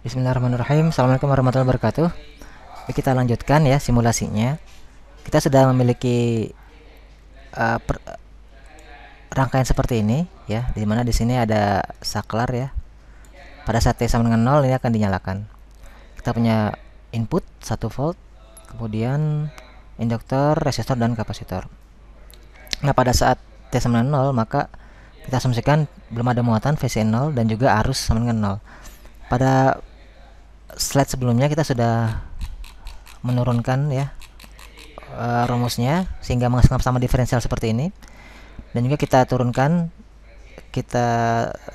Bismillahirrahmanirrahim Assalamualaikum warahmatullahi wabarakatuh Oke, kita lanjutkan ya simulasinya kita sudah memiliki uh, per, uh, rangkaian seperti ini ya dimana di sini ada saklar ya pada saat T sama dengan 0 ini akan dinyalakan kita punya input 1 volt kemudian induktor resistor dan kapasitor nah pada saat T sama dengan 0 maka kita asumsikan belum ada muatan VC0 dan juga arus sama dengan 0 pada slide sebelumnya kita sudah menurunkan ya eh, rumusnya sehingga menghasilkan sama diferensial seperti ini dan juga kita turunkan kita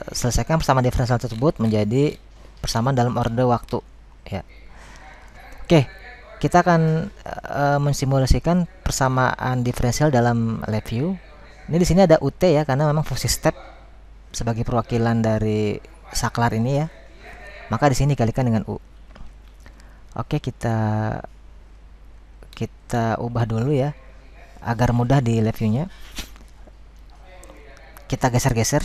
selesaikan persamaan diferensial tersebut menjadi persamaan dalam orde waktu ya oke kita akan e, mensimulasikan persamaan diferensial dalam lab view ini di sini ada UT ya karena memang fungsi step sebagai perwakilan dari saklar ini ya maka di sini dikalikan dengan U Oke, kita kita ubah dulu ya agar mudah di reviewnya. Kita geser-geser.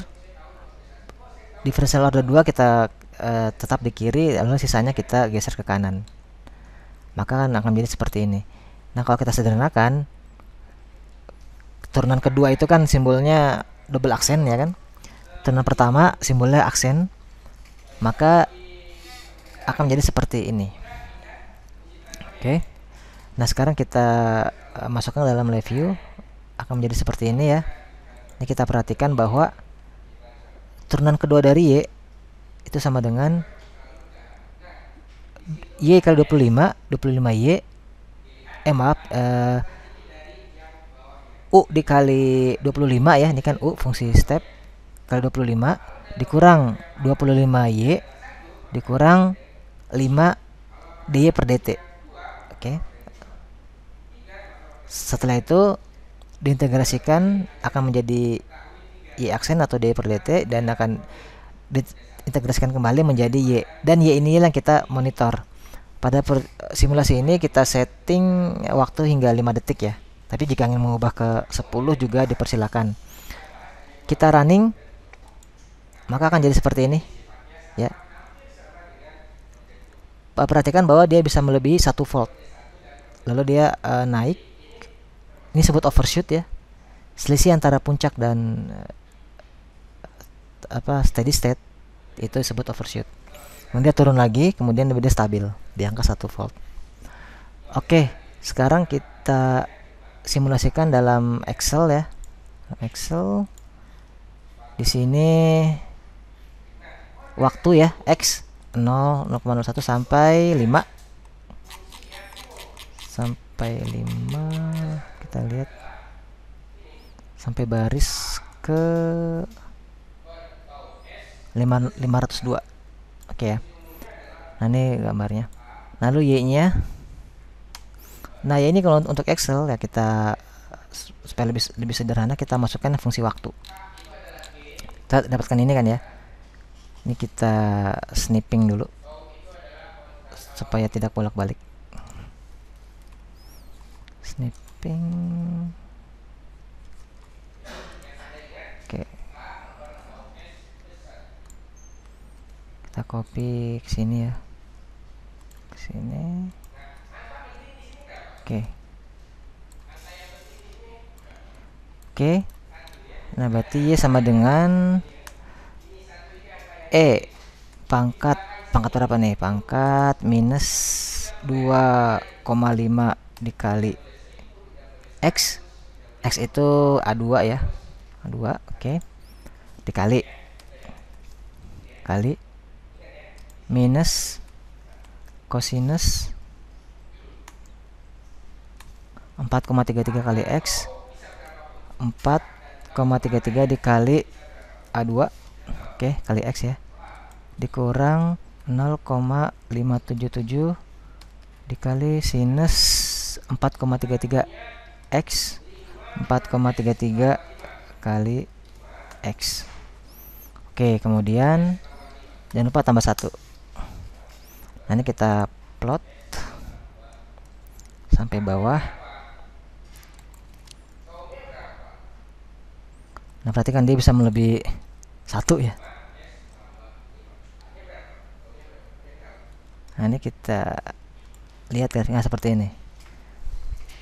Differential order 2 kita uh, tetap di kiri lalu sisanya kita geser ke kanan. Maka kan akan menjadi seperti ini. Nah, kalau kita sederhanakan turunan kedua itu kan simbolnya double aksen ya kan. Turunan pertama simbolnya aksen maka akan menjadi seperti ini Oke. Okay. Nah, sekarang kita uh, masukkan dalam review akan menjadi seperti ini ya. Ini kita perhatikan bahwa turunan kedua dari Y itu sama dengan Y kali 25, 25Y eh maaf eh, U dikali 25 ya, ini kan U fungsi step kali 25 dikurang 25Y dikurang 5 DY per DT setelah itu diintegrasikan akan menjadi y-aksen atau d per dt dan akan diintegrasikan kembali menjadi y dan y ini yang kita monitor pada simulasi ini kita setting waktu hingga 5 detik ya tapi jika ingin mengubah ke 10 juga dipersilakan kita running maka akan jadi seperti ini ya perhatikan bahwa dia bisa melebihi satu volt lalu dia uh, naik ini sebut overshoot ya selisih antara puncak dan eh, apa steady state itu disebut overshoot kemudian turun lagi kemudian lebih stabil di angka 1 volt oke sekarang kita simulasikan dalam Excel ya Excel di sini waktu ya X 0 0,01 sampai 5 sampai 5 kita lihat sampai baris ke 5, 502 oke okay ya nah ini gambarnya lalu nah, Y nya nah ya ini kalau untuk Excel ya kita supaya lebih lebih sederhana kita masukkan fungsi waktu kita dapatkan ini kan ya ini kita snipping dulu supaya tidak bolak-balik snip shopping oke kita copy ke sini ya ke sini oke okay. oke okay. nah berarti Y sama dengan E pangkat pangkat berapa nih pangkat minus 2,5 dikali X X itu A2 ya A2 oke okay. dikali kali minus kosinus 4,33 kali X 4,33 dikali A2 oke okay, kali X ya dikurang 0,577 dikali sinus 4,33 X 4,33 kali X Oke kemudian jangan lupa tambah satu nah ini kita plot sampai bawah nah perhatikan dia bisa melebihi satu ya nah ini kita lihat grafiknya seperti ini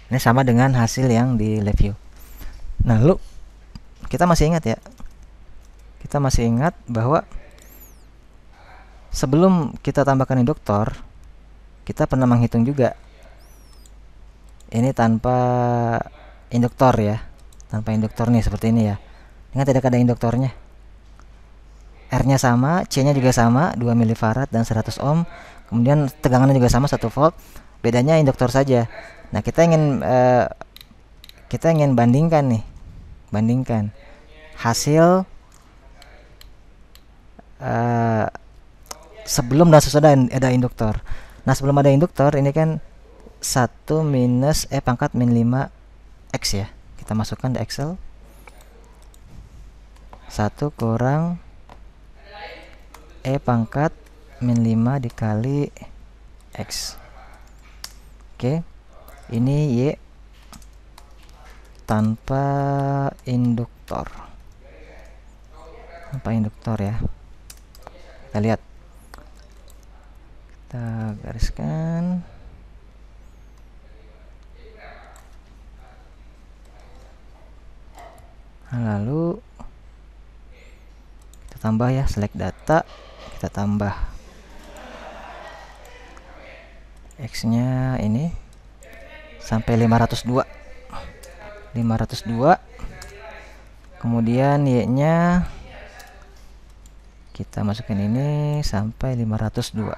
ini sama dengan hasil yang di live view nah lu kita masih ingat ya kita masih ingat bahwa sebelum kita tambahkan induktor kita pernah menghitung juga ini tanpa induktor ya tanpa induktor nih seperti ini ya dengan tidak ada induktornya R nya sama C nya juga sama 2 mF dan 100 ohm kemudian tegangannya juga sama 1 volt bedanya induktor saja nah kita ingin uh, kita ingin bandingkan nih bandingkan hasil uh, sebelum dan sesudah ada induktor nah sebelum ada induktor ini kan 1 minus e pangkat min 5 x ya kita masukkan di excel 1 kurang e pangkat min 5 dikali x Oke. Ini Y tanpa induktor. Tanpa induktor ya. Kita lihat. Kita gariskan. Nah, lalu kita tambah ya select data kita tambah X nya ini sampai 502 502 kemudian Y nya kita masukkan ini sampai 502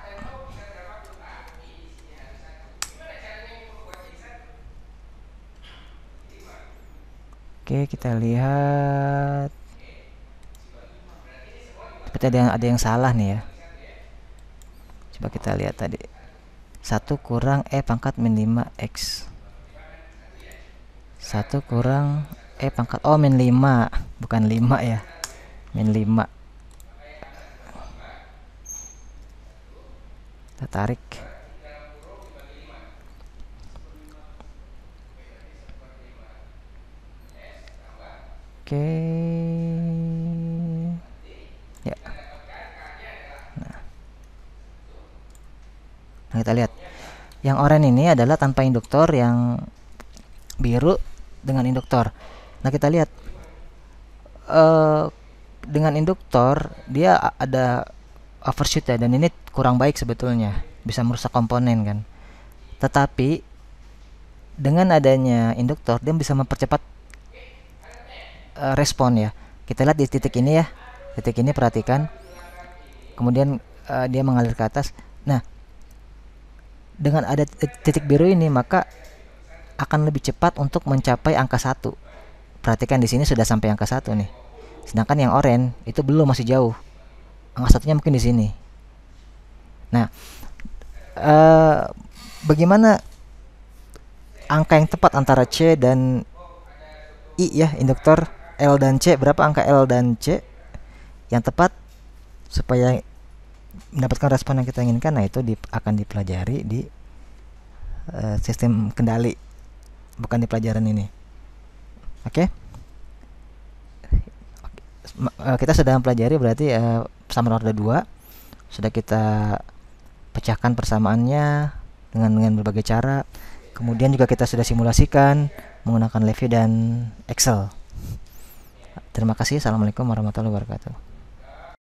Oke kita lihat seperti ada yang ada yang salah nih ya coba kita lihat tadi 1 kurang E pangkat min 5X 1 kurang E pangkat oh min 5 bukan 5 ya min 5 kita tarik Yang oranye ini adalah tanpa induktor, yang biru dengan induktor. Nah, kita lihat uh, dengan induktor dia ada overshoot ya dan ini kurang baik sebetulnya, bisa merusak komponen kan. Tetapi dengan adanya induktor dia bisa mempercepat uh, respon ya. Kita lihat di titik ini ya. Titik ini perhatikan. Kemudian uh, dia mengalir ke atas. Nah, dengan ada titik biru ini maka akan lebih cepat untuk mencapai angka satu. Perhatikan di sini sudah sampai angka satu nih. Sedangkan yang oranye itu belum masih jauh. Angka satunya mungkin di sini. Nah, eh, bagaimana angka yang tepat antara C dan I ya induktor L dan C berapa angka L dan C yang tepat supaya mendapatkan respon yang kita inginkan nah itu di, akan dipelajari di Eh, sistem kendali bukan di pelajaran ini oke okay? Eh, kita sudah mempelajari berarti uh, sama order 2 sudah kita pecahkan persamaannya dengan dengan berbagai cara kemudian juga kita sudah simulasikan menggunakan Levy dan Excel terima kasih assalamualaikum warahmatullahi wabarakatuh